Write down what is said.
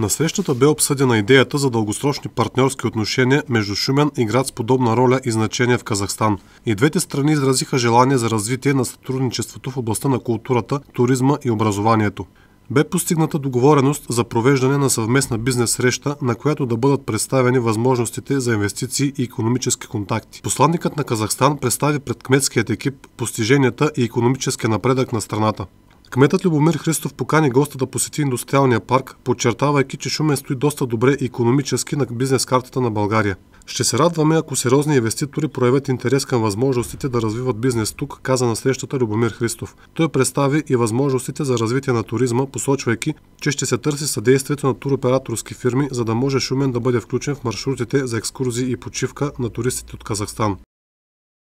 На срещата бе обсъдена идеята за дългосрочни партньорски отношения между Шумен и град с подобна роля и значение в Казахстан. И двете страни изразиха желание за развитие на сътрудничеството в областта на културата, туризма и образованието. Бе постигната договореност за провеждане на съвместна бизнес среща, на която да бъдат представени възможностите за инвестиции и економически контакти. Посланникът на Казахстан представи пред кметският екип постиженията и економическия напредък на страната. Кметът Любомир Христов покани госта да посети индустриалния парк, подчертавайки, че Шумен стои доста добре економически на бизнес картата на България. Ще се радваме, ако сериозни инвеститори проявят интерес към възможностите да развиват бизнес тук, каза на срещата Любомир Христов. Той представи и възможностите за развитие на туризма, посочвайки, че ще се търси съдействието на туроператорски фирми, за да може Шумен да бъде включен в маршрутите за екскурзии и почивка на туристите от Казахстан.